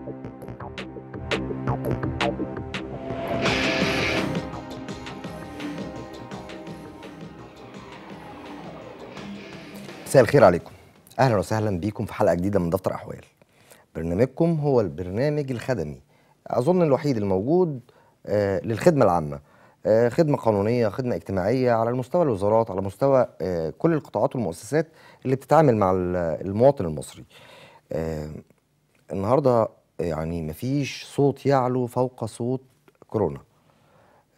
مساء الخير عليكم اهلا وسهلا بيكم في حلقه جديده من دفتر احوال برنامجكم هو البرنامج الخدمي اظن الوحيد الموجود آه، للخدمه العامه آه، خدمه قانونيه خدمه اجتماعيه على مستوى الوزارات على مستوى آه، كل القطاعات والمؤسسات اللي بتتعامل مع المواطن المصري النهارده يعني مفيش صوت يعلو فوق صوت كورونا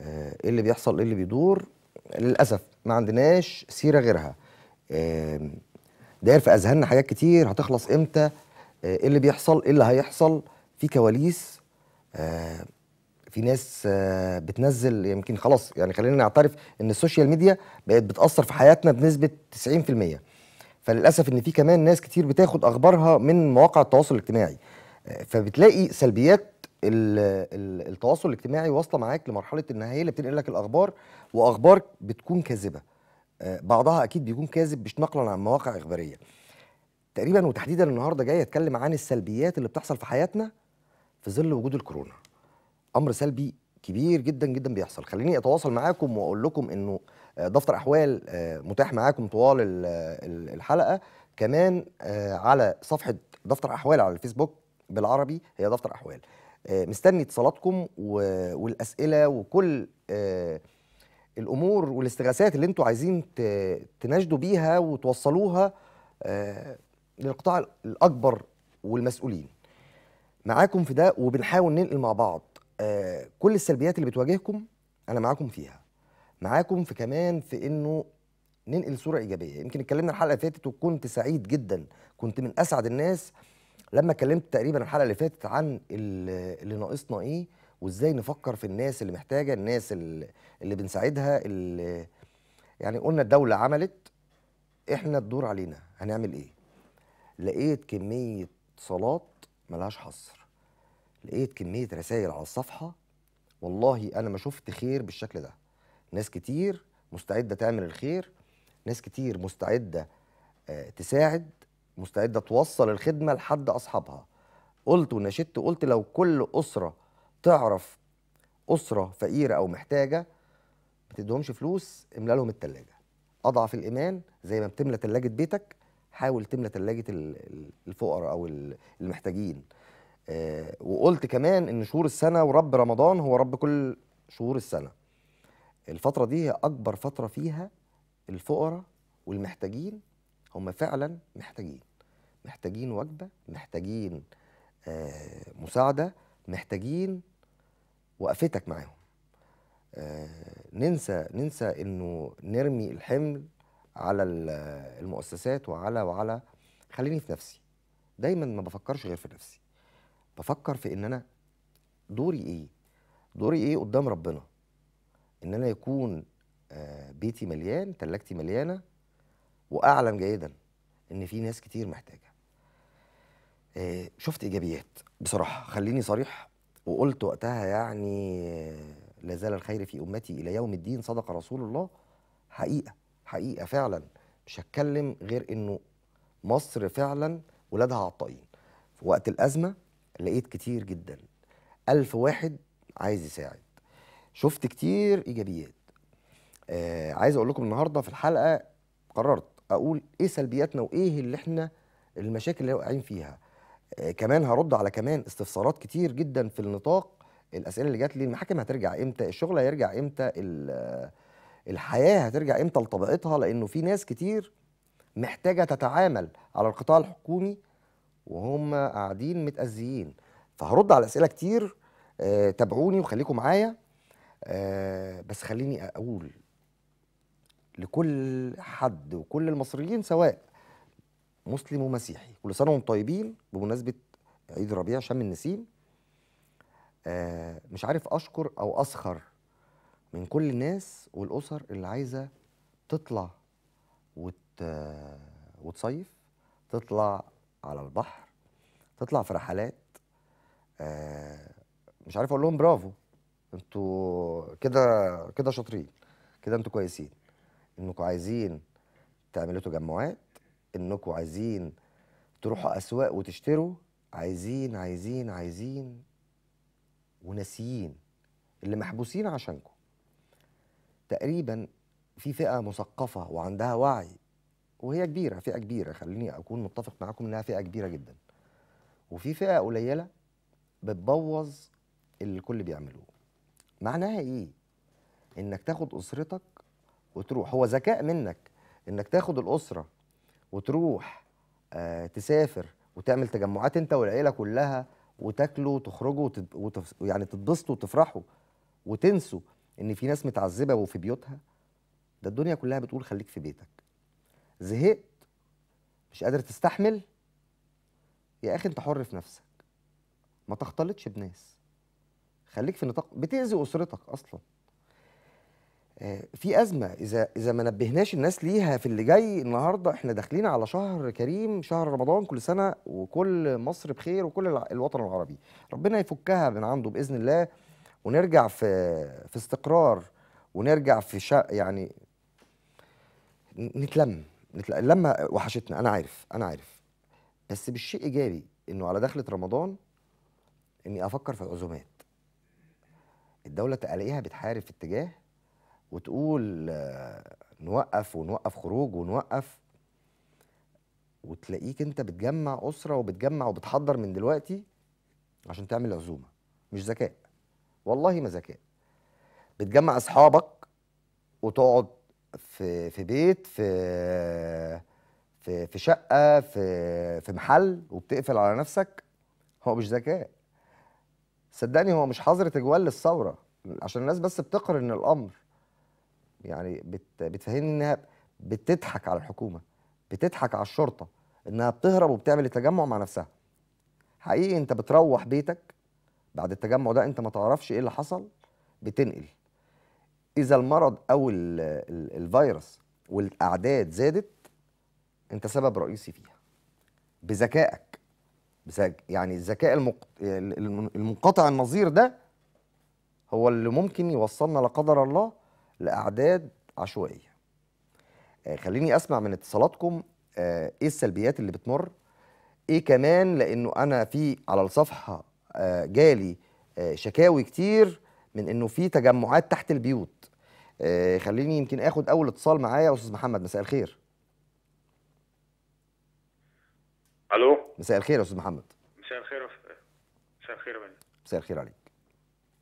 آه، ايه اللي بيحصل ايه اللي بيدور للاسف ما عندناش سيره غيرها آه، داير في اذهاننا حاجات كتير هتخلص امتى آه، ايه اللي بيحصل ايه اللي هيحصل في كواليس في ناس بتنزل يمكن خلاص يعني خلينا نعترف ان السوشيال ميديا بقت بتاثر في حياتنا بنسبه 90% فللاسف ان في كمان ناس كتير بتاخد اخبارها من مواقع التواصل الاجتماعي فبتلاقي سلبيات التواصل الاجتماعي واصله معاك لمرحله ان هي اللي بتنقل لك الاخبار واخبار بتكون كاذبه آه، بعضها اكيد بيكون كاذب مش نقلا عن مواقع اخباريه تقريبا وتحديدا النهارده جاي اتكلم عن السلبيات اللي بتحصل في حياتنا في ظل وجود الكورونا امر سلبي كبير جدا جدا بيحصل خليني اتواصل معاكم واقول لكم انه آه، دفتر احوال آه، متاح معاكم طوال الحلقه كمان على صفحه دفتر احوال على الفيسبوك بالعربي هي دفتر احوال آه، مستني اتصالاتكم والاسئله وكل آه، الامور والاستغاثات اللي انتم عايزين تناشدوا بيها وتوصلوها آه، للقطاع الاكبر والمسؤولين معاكم في ده وبنحاول ننقل مع بعض كل السلبيات اللي بتواجهكم انا معاكم فيها معاكم في كمان في انه ننقل صوره ايجابيه يمكن اتكلمنا الحلقه اللي فاتت وكنت سعيد جدا كنت من اسعد الناس لما اتكلمت تقريبا الحلقه اللي فاتت عن اللي ناقصنا ايه وازاي نفكر في الناس اللي محتاجه الناس اللي, بنساعدها اللي يعني قلنا الدوله عملت احنا الدور علينا هنعمل ايه لقيت كميه صلاه ملهاش حصر لقيت كميه رسائل على الصفحه والله انا ما شفت خير بالشكل ده ناس كتير مستعده تعمل الخير ناس كتير مستعده آه، تساعد مستعده توصل الخدمه لحد اصحابها قلت ونشدت قلت لو كل اسره تعرف اسره فقيره او محتاجه ما تديهمش فلوس املا لهم الثلاجه اضعف الايمان زي ما بتملى ثلاجه بيتك حاول تملى ثلاجه الفقراء او المحتاجين آه وقلت كمان ان شهور السنه ورب رمضان هو رب كل شهور السنه الفتره دي هي اكبر فتره فيها الفقراء والمحتاجين هم فعلا محتاجين محتاجين وجبه محتاجين آه مساعده محتاجين وقفتك معاهم آه ننسى ننسى انه نرمي الحمل على المؤسسات وعلى وعلى خليني في نفسي دايما ما بفكرش غير في نفسي بفكر في ان انا دوري ايه دوري ايه قدام ربنا ان انا يكون آه بيتي مليان تلاجتي مليانه واعلم جيدا ان في ناس كتير محتاجه آه، شفت ايجابيات بصراحه خليني صريح وقلت وقتها يعني آه، لا زال الخير في امتي الى يوم الدين صدق رسول الله حقيقه حقيقه فعلا مش هتكلم غير انه مصر فعلا ولادها عطائين في وقت الازمه لقيت كتير جدا ألف واحد عايز يساعد شفت كتير ايجابيات آه عايز اقول لكم النهارده في الحلقه قررت اقول ايه سلبياتنا وايه اللي احنا المشاكل اللي واقعين فيها آه، كمان هرد على كمان استفسارات كتير جدا في النطاق الاسئله اللي جات لي المحاكم هترجع امتى الشغل هيرجع امتى الحياه هترجع امتى لطبيعتها لانه في ناس كتير محتاجه تتعامل على القطاع الحكومي وهم قاعدين متاذيين فهرد على اسئله كتير آه، تابعوني وخليكم معايا آه، بس خليني اقول لكل حد وكل المصريين سواء مسلم ومسيحي كل سنه وانتم طيبين بمناسبه عيد الربيع شم النسيم آه مش عارف اشكر او اسخر من كل الناس والاسر اللي عايزه تطلع وت... وتصيف تطلع على البحر تطلع في رحلات آه مش عارف اقول لهم برافو انتوا كده كده شاطرين كده انتوا كويسين انكم عايزين تعملوا تجمعات انكم عايزين تروحوا اسواق وتشتروا عايزين عايزين عايزين وناسيين اللي محبوسين عشانكم تقريبا في فئه مثقفه وعندها وعي وهي كبيره فئه كبيره خليني اكون متفق معاكم انها فئه كبيره جدا وفي فئه قليله بتبوظ اللي الكل بيعملوه معناها ايه انك تاخد اسرتك وتروح هو ذكاء منك انك تاخد الاسره وتروح آه، تسافر وتعمل تجمعات انت والعيله كلها وتاكلوا وتخرجوا وتف... يعني تتبسطوا وتفرحوا وتنسوا ان في ناس متعذبه وفي بيوتها ده الدنيا كلها بتقول خليك في بيتك زهقت مش قادر تستحمل يا اخي انت حر في نفسك ما تختلطش بناس خليك في نطاق بتاذي اسرتك اصلا آه، في ازمه اذا اذا ما نبهناش الناس ليها في اللي جاي النهارده احنا داخلين على شهر كريم شهر رمضان كل سنه وكل مصر بخير وكل الوطن العربي ربنا يفكها من عنده باذن الله ونرجع في في استقرار ونرجع في شا يعني نتلم لما وحشتنا انا عارف انا عارف بس بالشيء ايجابي انه على دخله رمضان اني افكر في العزومات الدوله تلاقيها بتحارب في اتجاه وتقول آه، نوقف ونوقف خروج ونوقف وتلاقيك انت بتجمع اسره وبتجمع وبتحضر من دلوقتي عشان تعمل عزومه مش ذكاء والله ما ذكاء بتجمع اصحابك وتقعد في في بيت في في في شقه في في محل وبتقفل على نفسك هو مش ذكاء صدقني هو مش حظر تجوال للثوره عشان الناس بس بتقرن الامر يعني بت بتفهمني انها بتضحك على الحكومه بتضحك على الشرطه انها بتهرب وبتعمل التجمع مع نفسها حقيقي انت بتروح بيتك بعد التجمع ده انت ما تعرفش ايه اللي حصل بتنقل اذا المرض او الـ الـ الفيروس والاعداد زادت انت سبب رئيسي فيها بذكائك يعني الذكاء المق... المنقطع النظير ده هو اللي ممكن يوصلنا لا قدر الله لاعداد عشوائيه آه، خليني اسمع من اتصالاتكم آه، ايه السلبيات اللي بتمر ايه كمان لانه انا في على الصفحه آه، جالي شكاوي كتير من انه في تجمعات تحت البيوت خليني يمكن اخد اول اتصال معايا يا استاذ محمد مساء الخير الو مساء الخير يا استاذ محمد مساء الخير مساء الخير يا مساء الخير عليك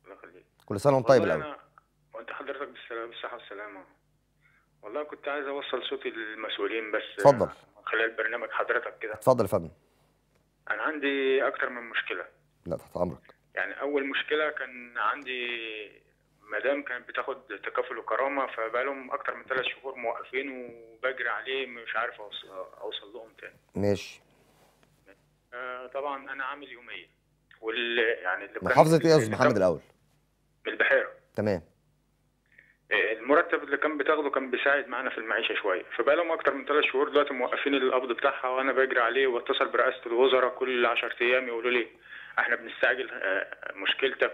الله يخليك كل سنه وانت طيب الاول وانت حضرتك بالصحه والسلامه والله كنت عايز اوصل صوتي للمسؤولين بس اتفضل خلال برنامج حضرتك كده اتفضل يا فندم انا عندي اكتر من مشكله لا تحت امرك يعني اول مشكله كان عندي مدام كانت بتاخد تكافل وكرامه فبقالهم اكتر من ثلاث شهور موقفين وبجري عليه مش عارف اوصل, أوصل لهم تاني ماشي آه طبعا انا عامل يوميه وال يعني اللي محافظه ايه يا استاذ محمد الاول؟ البحيره تمام المرتب اللي كان بتاخده كان بيساعد معانا في المعيشه شويه فبقالهم اكتر من ثلاث شهور دلوقتي موقفين القبض بتاعها وانا بجري عليه واتصل برئاسه الوزراء كل 10 ايام يقولوا لي احنا بنستعجل آه، مشكلتك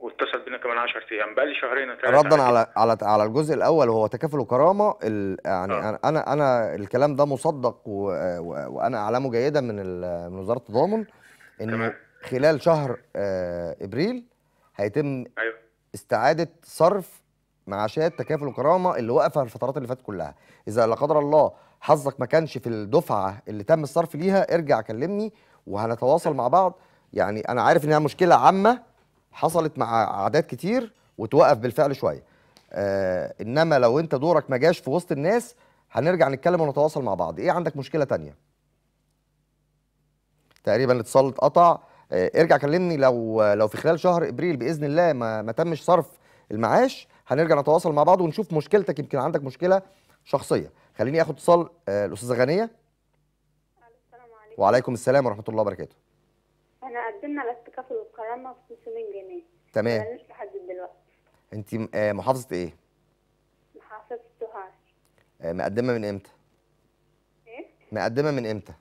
واتصل بينا كمان 10 ايام بقى لي شهرين ردا على على على الجزء الاول وهو تكافل وكرامه يعني أه. انا انا الكلام ده مصدق وانا اعلمه جيدا من من وزاره التضامن انه خلال شهر آه، ابريل هيتم أيوه. استعاده صرف معاشات تكافل وكرامه اللي واقفه الفترات اللي فاتت كلها اذا لا قدر الله حظك ما كانش في الدفعه اللي تم الصرف ليها ارجع كلمني وهنتواصل مع بعض يعني انا عارف انها مشكله عامه حصلت مع اعداد كتير وتوقف بالفعل شويه آه انما لو انت دورك ما جاش في وسط الناس هنرجع نتكلم ونتواصل مع بعض ايه عندك مشكله تانية تقريبا الاتصال اتقطع آه ارجع كلمني لو لو في خلال شهر ابريل باذن الله ما, ما تمش صرف المعاش هنرجع نتواصل مع بعض ونشوف مشكلتك يمكن عندك مشكله شخصيه خليني اخد اتصال آه، الاستاذه غنيه السلام عليكم وعليكم السلام ورحمه الله وبركاته انا قدمنا على في القرامه ب 500 جنيه تمام مالناش لحد دلوقتي انت آه، محافظه ايه محافظه سوهاج آه، مقدمه من امتى ايه مقدمه من امتى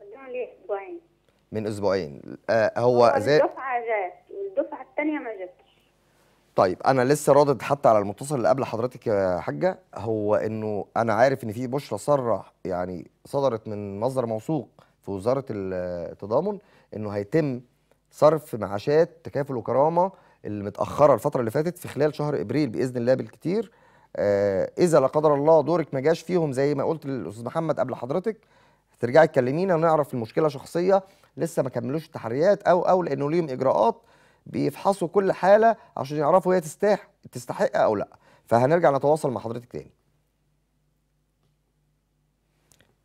مقدمه اسبوعين من اسبوعين آه هو, هو زي الدفعه جات والدفعه الثانيه ما جاتش طيب انا لسه رادد حتى على المتصل اللي قبل حضرتك يا حاجه هو انه انا عارف ان في بشرى صرح يعني صدرت من مصدر موثوق في وزاره التضامن انه هيتم صرف معاشات تكافل وكرامه اللي متاخره الفتره اللي فاتت في خلال شهر ابريل باذن الله بالكتير آه اذا لا قدر الله دورك ما جاش فيهم زي ما قلت للاستاذ محمد قبل حضرتك ترجعي تكلمينا ونعرف المشكله شخصيه لسه ما كملوش التحريات او او لانه ليهم اجراءات بيفحصوا كل حاله عشان يعرفوا هي تستحق تستحق او لا فهنرجع نتواصل مع حضرتك تاني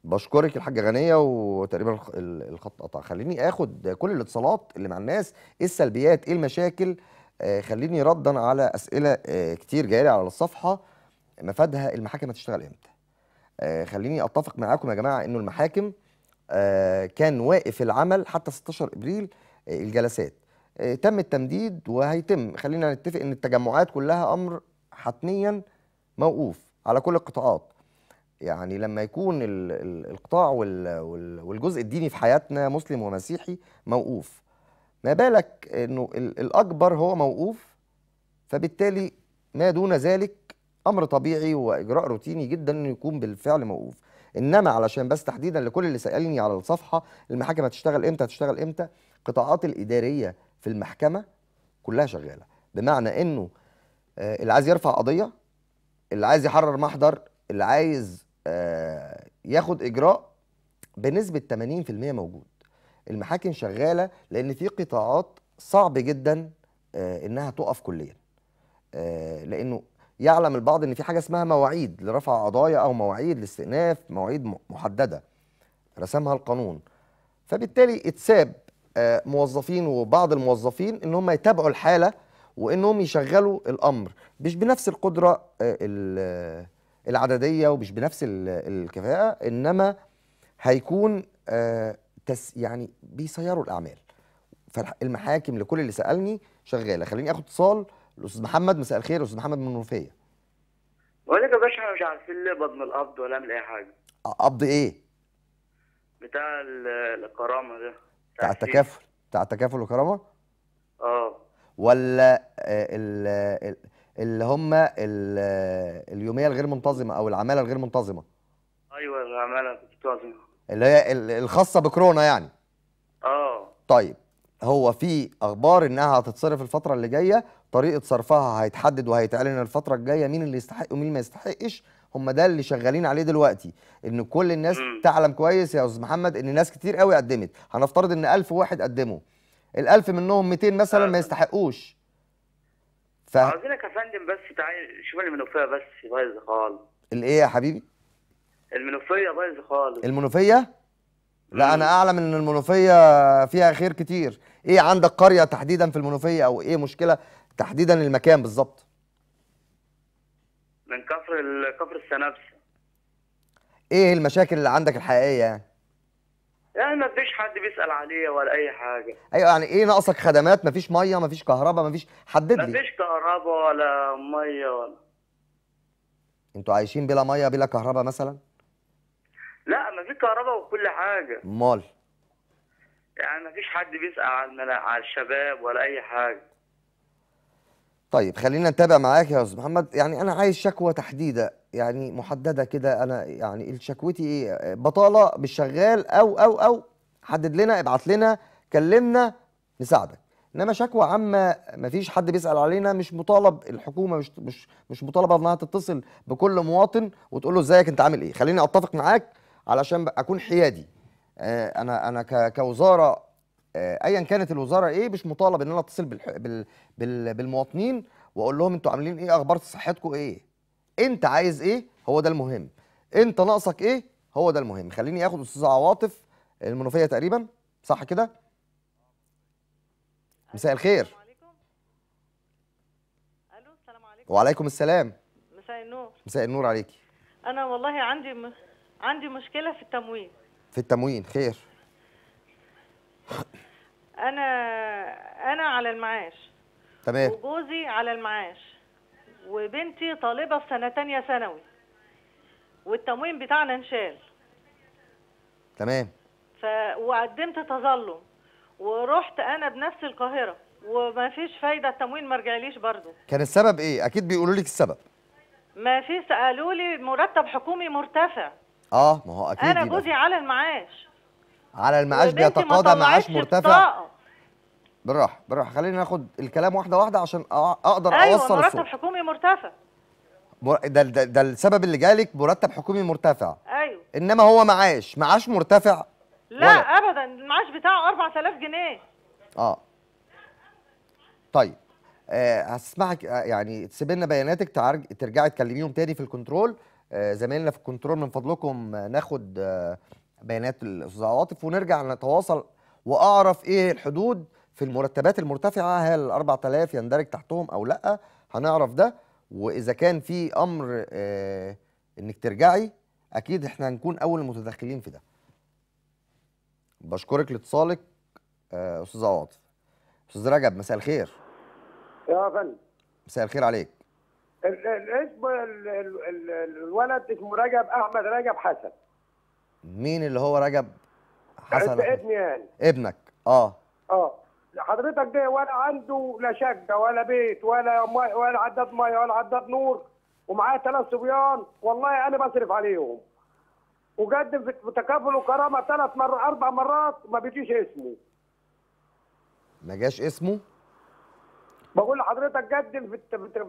بشكرك الحاجة غنية وتقريبا الخط قطع خليني اخد كل الاتصالات اللي مع الناس ايه السلبيات ايه المشاكل آه، خليني ردا على اسئلة آه، كتير جاية على الصفحة مفادها المحاكم هتشتغل امتى آه، خليني اتفق معاكم يا جماعة انه المحاكم كان واقف العمل حتى 16 ابريل الجلسات تم التمديد وهيتم خلينا نتفق ان التجمعات كلها امر حتميا موقوف على كل القطاعات يعني لما يكون القطاع والجزء الديني في حياتنا مسلم ومسيحي موقوف ما بالك انه الاكبر هو موقوف فبالتالي ما دون ذلك امر طبيعي واجراء روتيني جدا انه يكون بالفعل موقوف انما علشان بس تحديدا لكل اللي سالني على الصفحه المحاكم هتشتغل امتى هتشتغل امتى القطاعات الاداريه في المحكمه كلها شغاله بمعنى انه آه، اللي عايز يرفع قضيه اللي عايز يحرر محضر اللي عايز آه، ياخد اجراء بنسبه 80% موجود المحاكم شغاله لان في قطاعات صعب جدا آه، انها تقف كليا لانه يعلم البعض ان في حاجه اسمها مواعيد لرفع قضايا او مواعيد لاستئناف مواعيد محدده رسمها القانون فبالتالي اتساب آه، موظفين وبعض الموظفين ان هم يتابعوا الحاله وانهم يشغلوا الامر مش بنفس القدره آه، العدديه ومش بنفس الكفاءه انما هيكون آه، يعني بيسيروا الاعمال فالمحاكم لكل اللي سالني شغاله خليني اخد اتصال الاستاذ محمد مساء الخير استاذ محمد من المنوفيه بقول لك يا باشا احنا مش عارفين ليه بضم القبض ولا نعمل اي حاجه قبض ايه بتاع الكرامه ده بتاع التكافل بتاع التكافل والكرامه اه ولا ال اللي هم اليوميه الغير منتظمه او العماله الغير منتظمه ايوه العماله منتظمه اللي هي الخاصه بكورونا يعني اه طيب هو في اخبار انها هتتصرف الفتره اللي جايه طريقه صرفها هيتحدد وهيتعلن الفتره الجايه مين اللي يستحق ومين ما يستحقش هم ده اللي شغالين عليه دلوقتي ان كل الناس م. تعلم كويس يا استاذ محمد ان ناس كتير قوي قدمت هنفترض ان 1000 واحد قدموا ال1000 منهم 200 مثلا ما آه. يستحقوش ف... عاوزينك يا فندم بس تعالى شوف المنوفيه بس بايظه خالص الايه يا حبيبي المنوفيه بايظه خالص المنوفيه لا انا اعلم ان المنوفيه فيها خير كتير ايه عندك قريه تحديدا في المنوفيه او ايه مشكله تحديدا المكان بالظبط من كفر كفر السنابسه ايه المشاكل اللي عندك الحقيقيه يعني يعني ما فيش حد بيسال عليا ولا اي حاجه ايوه يعني ايه ناقصك خدمات ما فيش ميه ما فيش كهرباء ما فيش حدد لي ما فيش كهرباء ولا ميه ولا انتوا عايشين بلا ميه بلا كهرباء مثلا لا ما في كهرباء وكل حاجه امال يعني ما فيش حد بيسال على الشباب ولا اي حاجه طيب خلينا نتابع معاك يا استاذ محمد يعني انا عايز شكوى تحديده يعني محدده كده انا يعني شكوتي ايه بطاله بالشغال او او او حدد لنا ابعت لنا كلمنا نساعدك انما شكوى عامه ما فيش حد بيسال علينا مش مطالب الحكومه مش مش مش مطالبه انها تتصل بكل مواطن وتقول له ازيك انت عامل ايه خليني اتفق معاك علشان اكون حيادي آه، انا انا كوزاره آه، ايا كانت الوزاره ايه مش مطالب ان انا اتصل بالح... بال... بالمواطنين واقول لهم انتوا عاملين ايه اخبار صحتكم ايه انت عايز ايه هو ده المهم انت ناقصك ايه هو ده المهم خليني اخد استاذ عواطف المنوفيه تقريبا صح كده مساء الخير الو السلام عليكم وعليكم السلام مساء النور مساء النور عليكي انا والله عندي م... عندي مشكله في التموين في التموين خير انا انا على المعاش تمام وجوزي على المعاش وبنتي طالبه في سنه تانية ثانوي والتموين بتاعنا انشال تمام ف... وقدمت تظلم ورحت انا بنفس القاهره وما فيش فايده التموين ما رجعليش برضه كان السبب ايه اكيد بيقولوا لك السبب ما فيش قالوا لي مرتب حكومي مرتفع اه ما هو اكيد انا جوزي على المعاش على المعاش بيتقاضى معاش مرتفع بطاقة. بالراحه بالراحه خلينا ناخد الكلام واحده واحده عشان اقدر أيوة اوصل ايوه مرتب حكومي مرتفع ده, ده ده السبب اللي جالك مرتب حكومي مرتفع ايوه انما هو معاش معاش مرتفع لا ولا. ابدا المعاش بتاعه 4000 جنيه اه طيب آه هسمعك آه، يعني تسيب لنا بياناتك ترجعي تكلميهم تاني في الكنترول آه زمايلنا في الكنترول من فضلكم آه، ناخد آه بيانات العواطف ونرجع نتواصل واعرف ايه الحدود في المرتبات المرتفعه هل 4000 يندرج تحتهم او لا هنعرف ده واذا كان في امر آه انك ترجعي اكيد احنا هنكون اول المتدخلين في ده بشكرك لاتصالك آه استاذ عواطف استاذ رجب مساء الخير يا فندم مساء الخير عليك الاسم الولد اسمه رجب احمد رجب حسن مين اللي هو رجب حسن انت ابني يعني ابنك اه اه حضرتك ده ولا عنده لا شقه ولا بيت ولا مي ولا عداد ميه ولا عداد نور ومعاه ثلاث صبيان والله انا بصرف عليهم وقدم في تكافل وكرامه ثلاث مرات اربع مرات ما بيجيش اسمه ما جاش اسمه بقول لحضرتك قدم في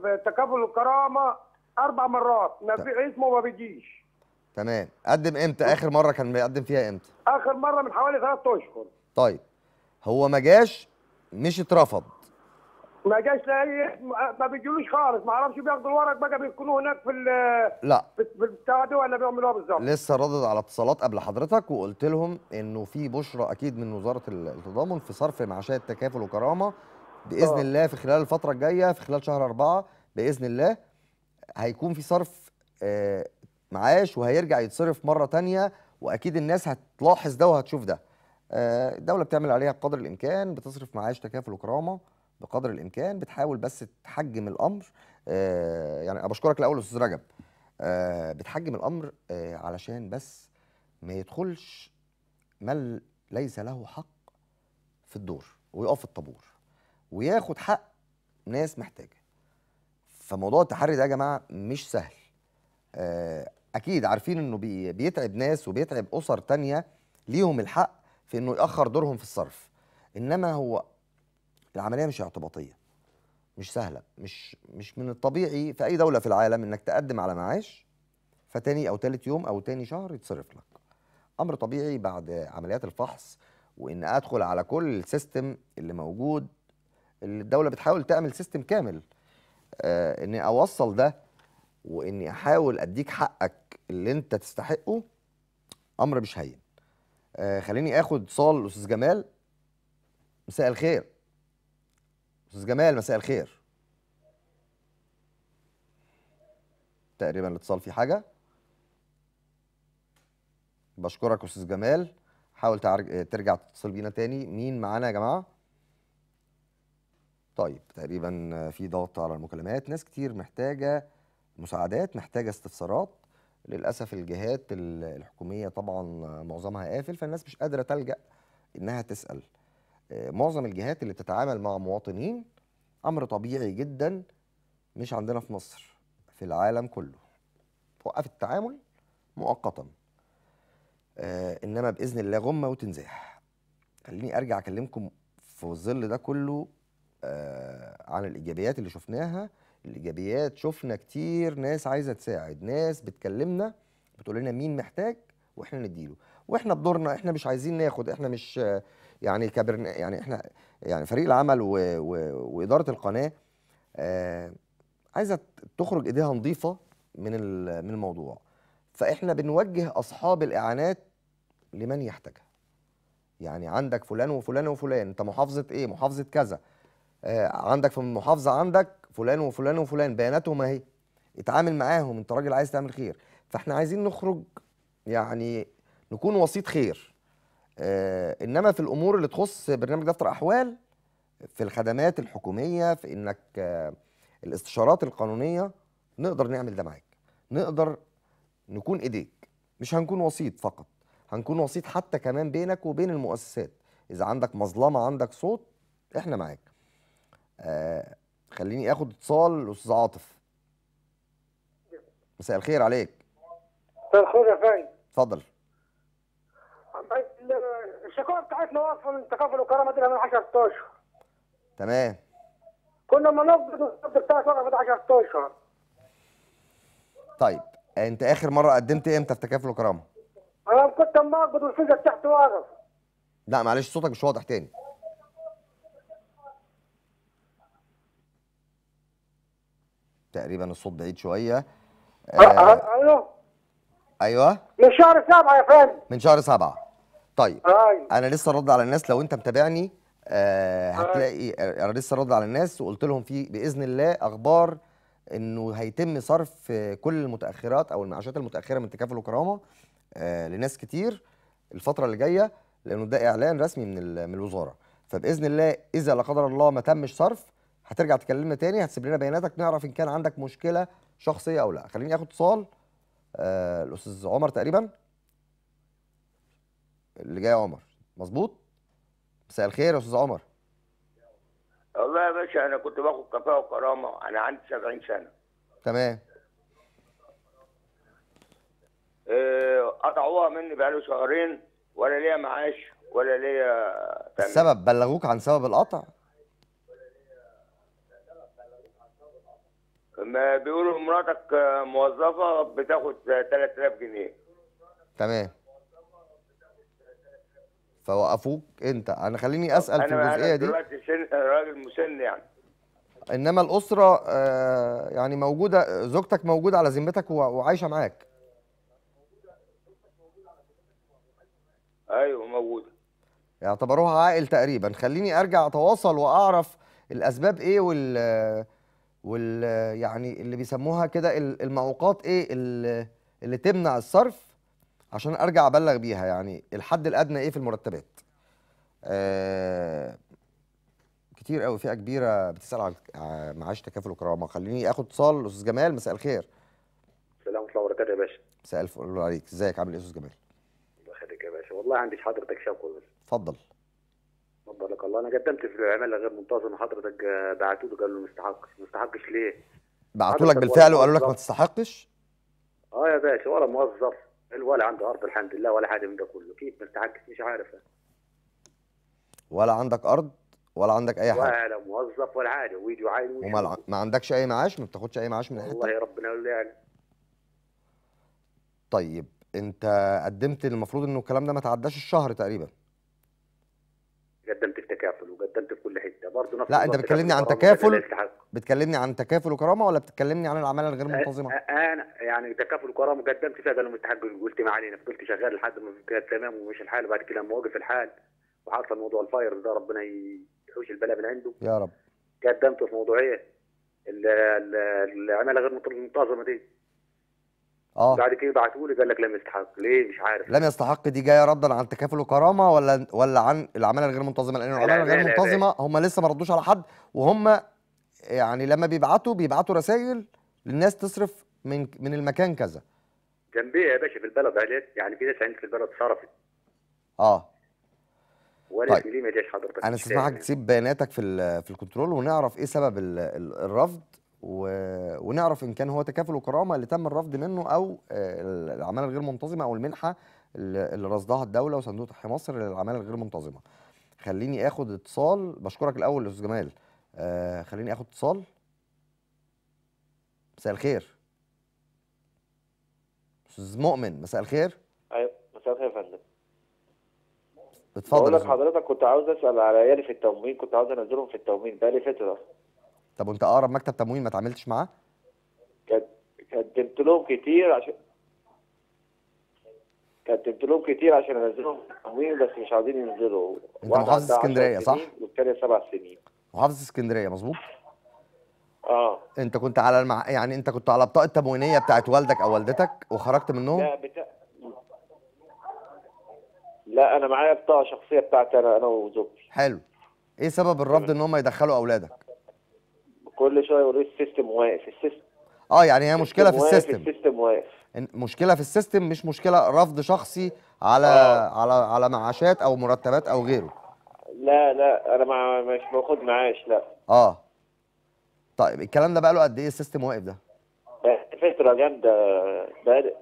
التكافل والكرامه اربع مرات ما في اسمه ما بيجيش تمام قدم امتى اخر مره كان بيقدم فيها امتى اخر مره من حوالي ثلاث اشهر طيب هو ما جاش مش اترفض ما جاش لاي ما بيجيلوش خالص ما اعرفش بياخدوا الورق بقى بيكونوا هناك في ال لا في البتاع دي ولا بيعملوها بالظبط لسه ردد على اتصالات قبل حضرتك وقلت لهم انه في بشرى اكيد من وزاره التضامن في صرف معاشات تكافل وكرامه باذن أوه. الله في خلال الفتره الجايه في خلال شهر أربعة باذن الله هيكون في صرف آه معاش وهيرجع يتصرف مره تانية واكيد الناس هتلاحظ ده وهتشوف ده آه، الدوله بتعمل عليها بقدر الامكان بتصرف معاش تكافل وكرامه بقدر الامكان بتحاول بس تحجم الامر آه، يعني انا بشكرك الاول استاذ رجب آه، بتحجم الامر علشان بس ما يدخلش من ليس له حق في الدور ويقف في الطابور وياخد حق ناس محتاجه فموضوع التحري ده يا جماعه مش سهل اكيد عارفين انه بي بيتعب ناس وبيتعب اسر تانية ليهم الحق في انه ياخر دورهم في الصرف انما هو العمليه مش اعتباطيه مش سهله مش مش من الطبيعي في اي دوله في العالم انك تقدم على معاش فتاني او تالت يوم او تاني شهر يتصرف لك امر طبيعي بعد عمليات الفحص وان ادخل على كل السيستم اللي موجود اللي الدوله بتحاول تعمل سيستم كامل آه اني اوصل ده واني احاول اديك حقك اللي انت تستحقه امر مش هين آه خليني اخد صال استاذ جمال مساء الخير استاذ جمال مساء الخير تقريبا الاتصال فيه حاجه بشكرك استاذ جمال حاول تعرج... آه، ترجع تتصل بينا تاني مين معانا يا جماعه طيب تقريبا في ضغط على المكالمات ناس كتير محتاجه مساعدات محتاجه استفسارات للاسف الجهات الحكوميه طبعا معظمها قافل فالناس مش قادره تلجا انها تسال آه، معظم الجهات اللي بتتعامل مع مواطنين امر طبيعي جدا مش عندنا في مصر في العالم كله توقف التعامل مؤقتا آه، انما باذن الله غمه وتنزاح خليني ارجع اكلمكم في الظل ده كله آه، عن الايجابيات اللي شفناها الايجابيات شفنا كتير ناس عايزه تساعد ناس بتكلمنا بتقول لنا مين محتاج واحنا نديله واحنا بدورنا احنا مش عايزين ناخد احنا مش يعني كبرنا يعني احنا يعني فريق العمل و و واداره القناه آه عايزه تخرج ايديها نظيفه من من الموضوع فاحنا بنوجه اصحاب الاعانات لمن يحتاجها يعني عندك فلان وفلان وفلان انت محافظه ايه محافظه كذا آه عندك في المحافظه عندك فلان وفلان وفلان بياناتهم اهي اتعامل معاهم انت راجل عايز تعمل خير فاحنا عايزين نخرج يعني نكون وسيط خير آه انما في الامور اللي تخص برنامج دفتر احوال في الخدمات الحكوميه في انك آه الاستشارات القانونيه نقدر نعمل ده معاك نقدر نكون ايديك مش هنكون وسيط فقط هنكون وسيط حتى كمان بينك وبين المؤسسات اذا عندك مظلمه عندك صوت احنا معاك آه خليني اخد اتصال استاذ عاطف مساء الخير عليك مساء الخير يا فندم اتفضل الشكوى بتاعتنا واقفه من تكافل وكرامه دي من 10 اشهر تمام كنا ما نقبض القبض بتاعك وقفت 10 اشهر طيب انت اخر مره قدمت إيه امتى في تكافل وكرامه؟ انا كنت اما اقبض والفيزا بتاعتي واقف لا معلش صوتك مش واضح تاني تقريبا الصوت بعيد شويه آه،, آه،, آه ايوه ايوه من شهر سبعه يا فندم من شهر سبعه طيب أيوة. انا لسه رد على الناس لو انت متابعني آه, آه. هتلاقي انا لسه رد على الناس وقلت لهم في باذن الله اخبار انه هيتم صرف كل المتاخرات او المعاشات المتاخره من تكافل وكرامه آه لناس كتير الفتره اللي جايه لانه ده اعلان رسمي من من الوزاره فباذن الله اذا لا قدر الله ما تمش صرف هترجع تكلمنا تاني هتسيب لنا بياناتك نعرف ان كان عندك مشكله شخصيه او لا خليني اخد اتصال آه الاستاذ عمر تقريبا اللي جاي عمر مظبوط مساء الخير يا استاذ عمر والله يا باشا انا كنت باخد كفاءه وكرامه انا عندي 70 سنه تمام آه، قطعوها مني بقاله شهرين ولا ليا معاش ولا ليا السبب بلغوك عن سبب القطع ما بيقولوا مراتك موظفه بتاخد 3000 جنيه تمام فوقفوك انت انا خليني اسال في الجزئيه دي انا دلوقتي سن راجل مسن يعني انما الاسره آه، يعني موجوده زوجتك موجوده على ذمتك وعايشه معاك ايوه موجوده يعتبروها عائل تقريبا خليني ارجع اتواصل واعرف الاسباب ايه وال وال يعني اللي بيسموها كده المعوقات ايه اللي تمنع الصرف عشان ارجع ابلغ بيها يعني الحد الادنى ايه في المرتبات آه كتير قوي فئه كبيره بتسال عن آه، معاش تكافل وكرامه خليني اخد اتصال استاذ جمال مساء الخير السلام ورحمه الله وبركاته يا باشا مساء الفل عليك ازيك عامل ايه استاذ جمال الله يخليك يا باشا والله عندي حضرتك شكوى اتفضل بارك الله انا قدمت في العماله غير منتظمه حضرتك آه، بعتوا لي قالوا ما يستحقش ما استحقش ليه؟ بعتوا لك بالفعل وقالوا لك ما تستحقش؟ اه يا باشا ولا موظف ولا عنده ارض الحمد لله ولا حاجه من ده كله كيف ما استحقش مش عارف ولا عندك ارض ولا عندك اي حاجه ولا موظف ولا حاجه ويجي يعاين وما ما عندكش اي معاش ما بتاخدش اي معاش من حته والله ربنا لي يعني طيب انت قدمت المفروض انه الكلام ده ما تعداش الشهر تقريبا قدمت في تكافل وقدمت في كل حته برضه نفس لا انت بتكلمني عن تكافل بتكلمني عن تكافل وكرامه ولا بتكلمني عن العماله الغير منتظمه؟ انا يعني تكافل وكرامه قدمت فيها قالوا المستحق قلت ما علينا فضلت شغال لحد ما كانت تمام ومش الحال بعد كده لما وقف الحال وحصل موضوع الفاير ده ربنا يحوش البلاء من عنده يا رب قدمت في موضوعيه العماله غير منتظمه دي اه بعد كده بعتوا لي قال لك لم يستحق ليه مش عارف لم يستحق دي جايه ردا عن تكافل وكرامه ولا ولا عن العماله الغير منتظمه لان العماله الغير منتظمه هم لسه ما ردوش على حد وهم يعني لما بيبعتوا بيبعتوا رسائل للناس تصرف من من المكان كذا جنبيه يا باشا في البلد عليك يعني في ناس عندك في البلد صرفت اه ولا طيب. ليه ما جاش حضرتك انا استسمحك تسيب بياناتك في في الكنترول ونعرف ايه سبب الرفض و... ونعرف ان كان هو تكافل وكرامه اللي تم الرفض منه او آه، العماله الغير منتظمه او المنحه اللي رصدها الدوله وصندوق تحرير مصر للعماله الغير منتظمه. خليني اخد اتصال بشكرك الاول يا استاذ جمال آه خليني اخد اتصال مساء الخير استاذ مؤمن مساء الخير ايوه مساء الخير يا فندم اتفضل بقول لك حضرتك كنت عاوز اسال على عيالي في التموين كنت عاوز انزلهم في التموين بقالي فتره طب وانت اقرب مكتب تموين ما تعاملتش معاه؟ قدمت لهم كتير عشان قدمت لهم كتير عشان انزلهم تموين بس مش عايزين ينزلوا انت محافظ اسكندريه صح؟ والتانية سبع سنين محافظ اسكندريه مظبوط؟ اه انت كنت على المع... يعني انت كنت على بطاقه تموينيه بتاعت والدك او والدتك وخرجت منهم؟ لا بتا... لا انا معايا بطاقه شخصيه بتاعتي انا انا وزوجتي حلو ايه سبب الرفض ان هم يدخلوا اولادك؟ كل شويه يوريك السيستم واقف السيستم اه يعني هي مشكله في السيستم السيستم واقف مشكله في السيستم مش مشكله رفض شخصي على آه. على على معاشات او مرتبات او غيره لا لا انا ما مش باخد معاش لا اه طيب الكلام ده بقى له قد ايه السيستم واقف ده؟ آه، فتره جامده بقالي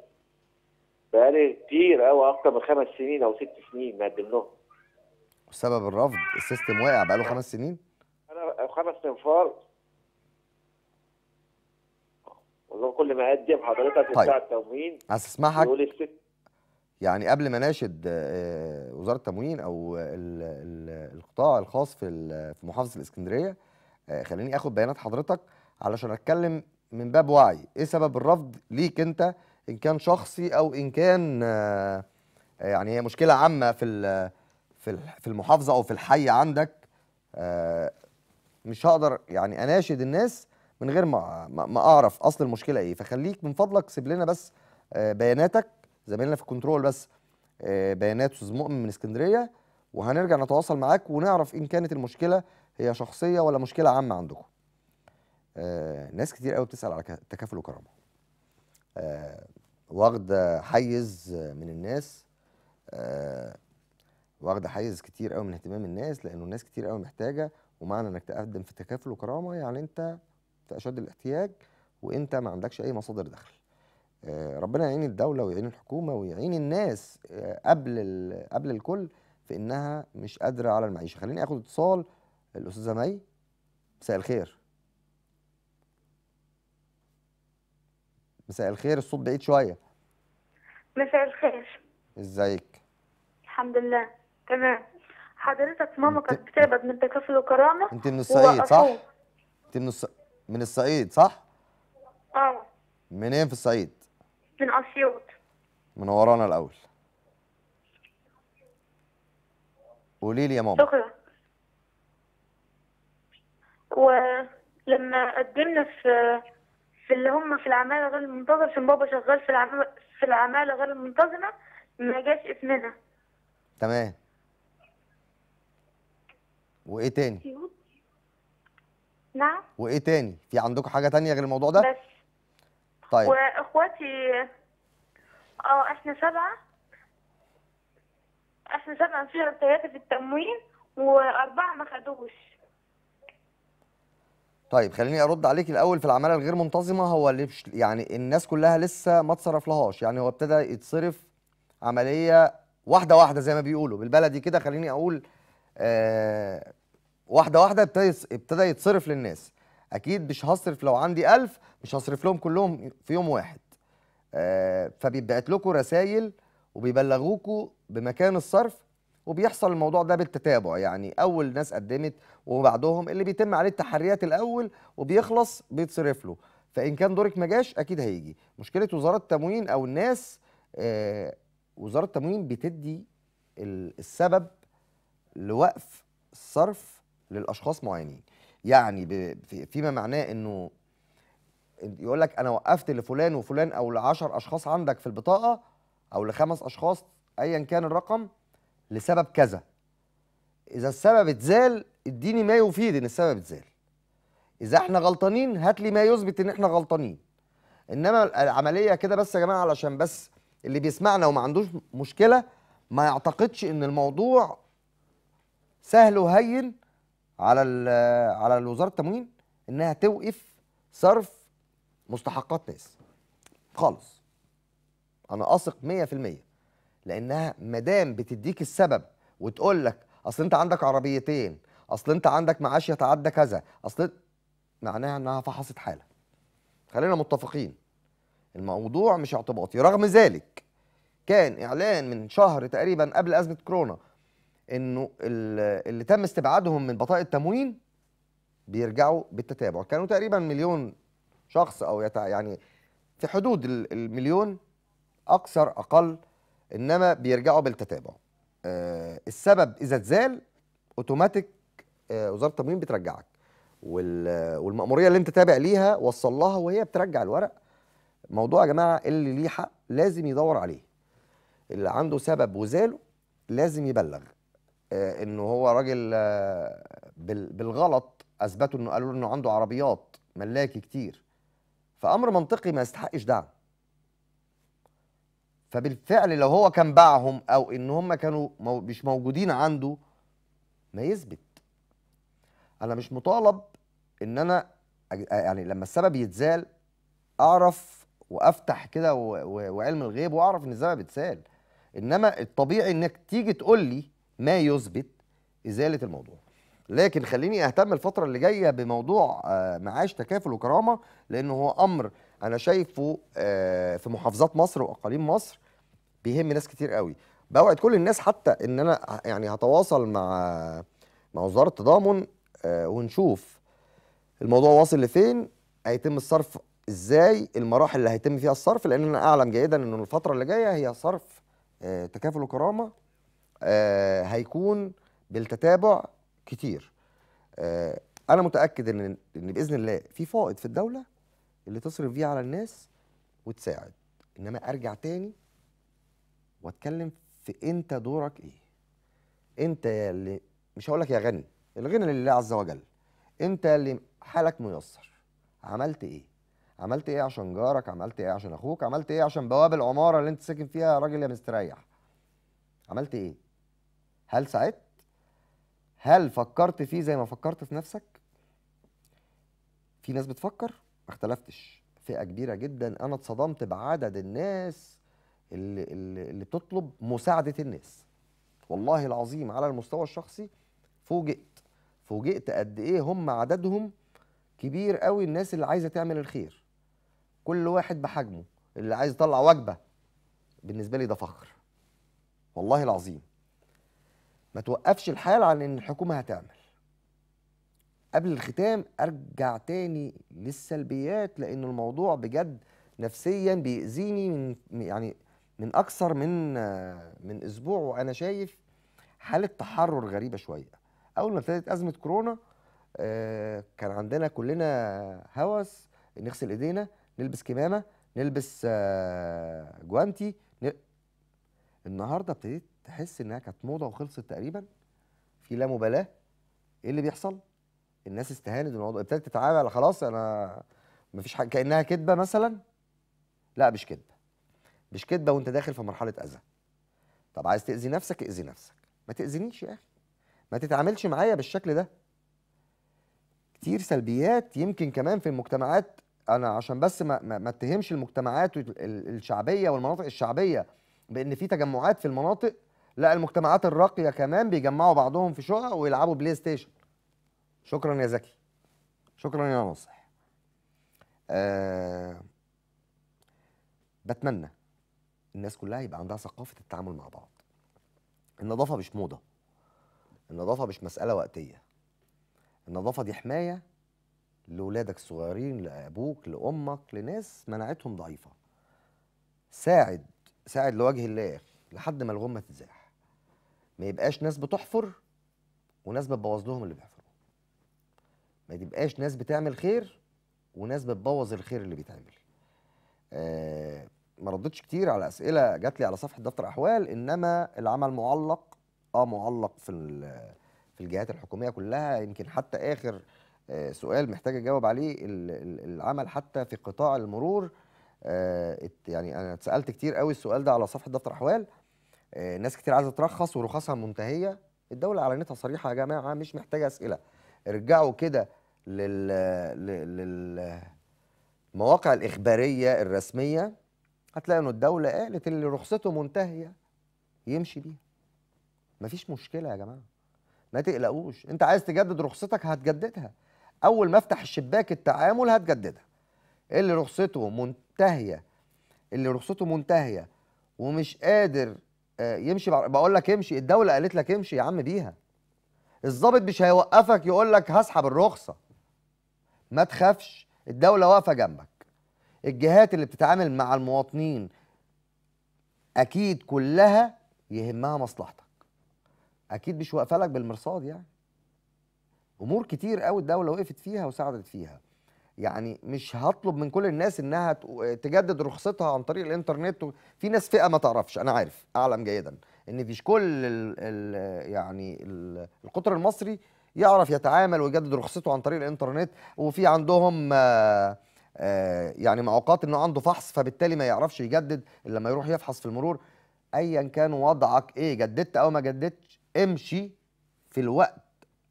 بقالي كتير قوي اكتر من خمس سنين او ست سنين ما لهم سبب الرفض السيستم واقع بقاله خمس سنين؟ انا خمس انفار والله كل ما اقدم حضرتك طيب. بتاع التموين هسمعك يقول يعني قبل ما ناشد آه، آه، وزاره التموين او القطاع الخاص في في محافظه الاسكندريه آه، خليني اخد بيانات حضرتك علشان اتكلم من باب وعي ايه سبب الرفض ليك انت ان كان شخصي او ان كان يعني هي مشكله عامه في في المحافظه او في الحي عندك مش هقدر يعني اناشد الناس من غير ما ما اعرف اصل المشكله ايه فخليك من فضلك سيب لنا بس آه، بياناتك زميلنا في الكنترول بس آه، بيانات استاذ مؤمن من اسكندريه وهنرجع نتواصل معاك ونعرف ان كانت المشكله هي شخصيه ولا مشكله عامه عندكم آه، ناس كتير قوي بتسال على تكافل وكرامه واخده حيز من الناس واخده حيز كتير قوي من اهتمام الناس لانه الناس كتير قوي محتاجه ومعنى انك تقدم في تكافل وكرامه يعني انت في اشد الاحتياج وانت ما عندكش اي مصادر دخل آه، ربنا يعين الدوله ويعين الحكومه ويعين الناس آه، قبل قبل الكل في انها مش قادره على المعيشه خليني اخد اتصال الاستاذه مي مساء الخير مساء الخير الصوت بعيد شويه مساء الخير ازيك الحمد لله تمام حضرتك ماما كانت بتعبد من تكافل وكرامه انت من الصعيد صح انت من الصعيد من الصعيد صح؟ اه منين في الصعيد؟ من اسيوط من ورانا الاول قولي لي يا ماما شكرا ولما قدمنا في في اللي هم في العماله غير المنتظمه عشان بابا شغال في العماله في العماله غير المنتظمه ما جاش اسمنا تمام وايه تاني نعم وايه تاني في عندكم حاجه تانية غير الموضوع ده بس طيب واخواتي اه احنا سبعه احنا سبعه فيها ثلاثه في التموين واربعه ما خدوش طيب خليني ارد عليك الاول في العماله الغير منتظمه هو اللي بش... يعني الناس كلها لسه ما اتصرفلهاش يعني هو ابتدى يتصرف عمليه واحده واحده زي ما بيقولوا بالبلدي كده خليني اقول آه، واحده واحده ابتدى ابتدى يتصرف للناس اكيد مش هصرف لو عندي ألف مش هصرف لهم كلهم في يوم واحد آه فبيتبعت لكم رسائل وبيبلغوكوا بمكان الصرف وبيحصل الموضوع ده بالتتابع يعني اول ناس قدمت وبعدهم اللي بيتم عليه التحريات الاول وبيخلص بيتصرف له فان كان دورك ما جاش اكيد هيجي مشكله وزاره التموين او الناس آه وزاره التموين بتدي السبب لوقف الصرف للاشخاص معينين يعني فيما معناه انه يقول لك انا وقفت لفلان وفلان او لعشر اشخاص عندك في البطاقه او لخمس اشخاص ايا كان الرقم لسبب كذا اذا السبب اتزال اديني ما يفيد ان السبب اتزال اذا احنا غلطانين هات لي ما يثبت ان احنا غلطانين انما العمليه كده بس يا جماعه علشان بس اللي بيسمعنا وما عندوش مشكله ما يعتقدش ان الموضوع سهل وهين على على وزاره التموين انها توقف صرف مستحقات ناس خالص انا اثق 100% لانها ما دام بتديك السبب وتقول لك اصل انت عندك عربيتين اصل انت عندك معاش يتعدى كذا اصل معناها انها فحصت حاله خلينا متفقين الموضوع مش اعتباطي رغم ذلك كان اعلان من شهر تقريبا قبل ازمه كورونا انه اللي تم استبعادهم من بطاقه التموين بيرجعوا بالتتابع كانوا تقريبا مليون شخص او يعني في حدود المليون اكثر اقل انما بيرجعوا بالتتابع آه السبب اذا اتزال اوتوماتيك آه وزاره التموين بترجعك والمأمورية اللي انت تابع ليها وصل لها وهي بترجع الورق موضوع يا جماعة اللي ليه حق لازم يدور عليه اللي عنده سبب وزاله لازم يبلغ آه، انه هو راجل آه، بالغلط اثبتوا انه قالوا انه عنده عربيات ملاكي كتير فامر منطقي ما يستحقش دعم فبالفعل لو هو كان باعهم او ان هم كانوا مش موجودين عنده ما يثبت انا مش مطالب ان انا آه، يعني لما السبب يتزال اعرف وافتح كده وعلم الغيب واعرف ان السبب يتزال انما الطبيعي انك تيجي تقول لي ما يثبت ازاله الموضوع لكن خليني اهتم الفتره اللي جايه بموضوع آه، معاش تكافل وكرامه لانه هو امر انا شايفه آه، في محافظات مصر واقاليم مصر بيهم ناس كتير قوي بوعد كل الناس حتى ان انا يعني هتواصل مع مع وزاره التضامن آه، ونشوف الموضوع واصل لفين هيتم الصرف ازاي المراحل اللي هيتم فيها الصرف لان انا اعلم جيدا ان الفتره اللي جايه هي صرف تكافل وكرامه آه، هيكون بالتتابع كتير آه، انا متاكد ان ان باذن الله في فائض في الدوله اللي تصرف بيه على الناس وتساعد انما ارجع تاني واتكلم في انت دورك ايه انت يا اللي مش هقول لك يا غني الغنى لله عز وجل انت اللي حالك ميسر عملت ايه عملت ايه عشان جارك عملت ايه عشان اخوك عملت ايه عشان بواب العماره اللي انت ساكن فيها يا راجل يا مستريح عملت ايه هل ساعدت هل فكرت فيه زي ما فكرت في نفسك في ناس بتفكر ما اختلفتش فئه كبيره جدا انا اتصدمت بعدد الناس اللي, اللي, اللي بتطلب مساعده الناس والله العظيم على المستوى الشخصي فوجئت فوجئت قد ايه هم عددهم كبير قوي الناس اللي عايزه تعمل الخير كل واحد بحجمه اللي عايز يطلع وجبه بالنسبه لي ده فخر والله العظيم ما توقفش الحال عن ان الحكومه هتعمل قبل الختام ارجع تاني للسلبيات لان الموضوع بجد نفسيا بيأذيني من يعني من اكثر من من اسبوع وانا شايف حاله تحرر غريبه شويه اول ما ابتدت ازمه كورونا آه، كان عندنا كلنا هوس نغسل ايدينا نلبس كمامه نلبس آه، جوانتي النهارده ابتديت تحس انها كانت موضه وخلصت تقريبا في لا مبالاه ايه اللي بيحصل؟ الناس استهانت الموضوع ابتدت تتعامل خلاص انا مفيش حاجه كانها كدبه مثلا لا مش كدبه مش كدبه وانت داخل في مرحله اذى طب عايز تاذي نفسك اذي نفسك ما تاذينيش يا اخي ما تتعاملش معايا بالشكل ده كتير سلبيات يمكن كمان في المجتمعات انا عشان بس ما ما, ما اتهمش المجتمعات الشعبيه والمناطق الشعبيه بان في تجمعات في المناطق لا المجتمعات الراقيه كمان بيجمعوا بعضهم في شقق ويلعبوا بلاي ستيشن شكرا يا زكي شكرا يا ناصح أه بتمنى الناس كلها يبقى عندها ثقافه التعامل مع بعض النظافه مش موضه النظافه مش مساله وقتيه النظافه دي حمايه لاولادك الصغيرين لابوك لامك لناس مناعتهم ضعيفه ساعد ساعد لوجه الله يا اخي لحد ما الغمه تزاح ما يبقاش ناس بتحفر وناس بتبوظ لهم اللي بيحفروا ما تبقاش ناس بتعمل خير وناس بتبوظ الخير اللي بيتعمل آه ما ردتش كتير على اسئله جات لي على صفحه دفتر احوال انما العمل معلق اه معلق في في الجهات الحكوميه كلها يمكن حتى اخر آه سؤال محتاج اجاوب عليه العمل حتى في قطاع المرور آه يعني انا اتسالت كتير قوي السؤال ده على صفحه دفتر احوال آه، ناس كتير عايزه ترخص ورخصها منتهيه الدوله اعلنتها صريحه يا جماعه مش محتاجه اسئله ارجعوا كده لل للمواقع الاخباريه الرسميه هتلاقي ان الدوله قالت اللي رخصته منتهيه يمشي بيها مفيش مشكله يا جماعه ما تقلقوش انت عايز تجدد رخصتك هتجددها اول ما افتح الشباك التعامل هتجددها اللي رخصته منتهيه اللي رخصته منتهيه ومش قادر آه، يمشي بقول لك امشي الدوله قالت لك امشي يا عم بيها الضابط مش هيوقفك يقول لك هسحب الرخصه ما تخافش الدوله واقفه جنبك الجهات اللي بتتعامل مع المواطنين اكيد كلها يهمها مصلحتك اكيد مش واقفه لك بالمرصاد يعني امور كتير قوي الدوله وقفت فيها وساعدت فيها يعني مش هطلب من كل الناس انها تجدد رخصتها عن طريق الانترنت في ناس فئه ما تعرفش انا عارف اعلم جيدا ان فيش كل الـ الـ يعني الـ القطر المصري يعرف يتعامل ويجدد رخصته عن طريق الانترنت وفي عندهم آآ آه، آآ آه، يعني معوقات انه عنده فحص فبالتالي ما يعرفش يجدد الا لما يروح يفحص في المرور ايا كان وضعك ايه جددت او ما جددتش امشي في الوقت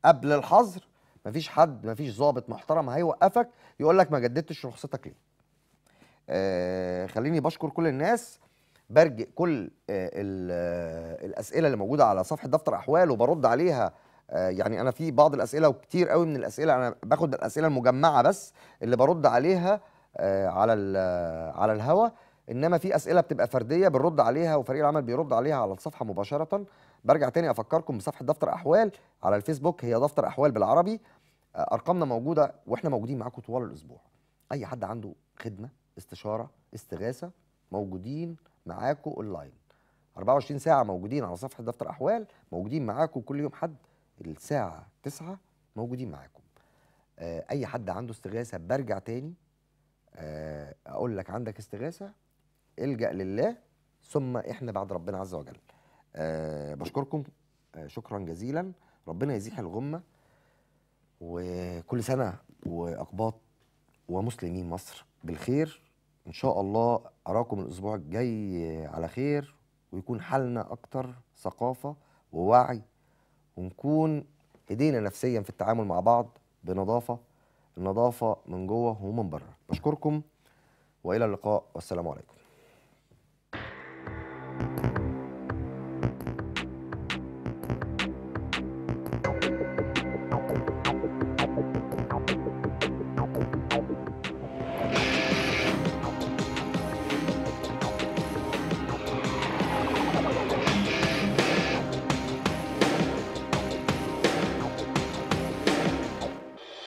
قبل الحظر مفيش حد مفيش ظابط محترم هيوقفك يقول لك ما جددتش رخصتك ليه آه خليني بشكر كل الناس برجئ كل آه،, آه الاسئله اللي موجوده على صفحه دفتر احوال وبرد عليها آه يعني انا في بعض الاسئله وكتير قوي من الاسئله انا باخد الاسئله المجمعه بس اللي برد عليها آه على آه، على الهوا انما في اسئله بتبقى فرديه بنرد عليها وفريق العمل بيرد عليها على الصفحه مباشره برجع تاني افكركم بصفحه دفتر احوال على الفيسبوك هي دفتر احوال بالعربي آه، ارقامنا موجوده واحنا موجودين معاكم طوال الاسبوع اي حد عنده خدمه استشاره استغاثه موجودين معاكم اونلاين 24 ساعه موجودين على صفحه دفتر احوال موجودين معاكم كل يوم حد الساعه 9 موجودين معاكم آه، اي حد عنده استغاثه برجع تاني آه، اقول لك عندك استغاثه الجا لله ثم احنا بعد ربنا عز وجل آه بشكركم شكرا جزيلا ربنا يزيح الغمه وكل سنه واقباط ومسلمين مصر بالخير ان شاء الله اراكم الاسبوع الجاي على خير ويكون حالنا اكتر ثقافه ووعي ونكون هدينا نفسيا في التعامل مع بعض بنظافه النظافه من جوه ومن بره بشكركم والى اللقاء والسلام عليكم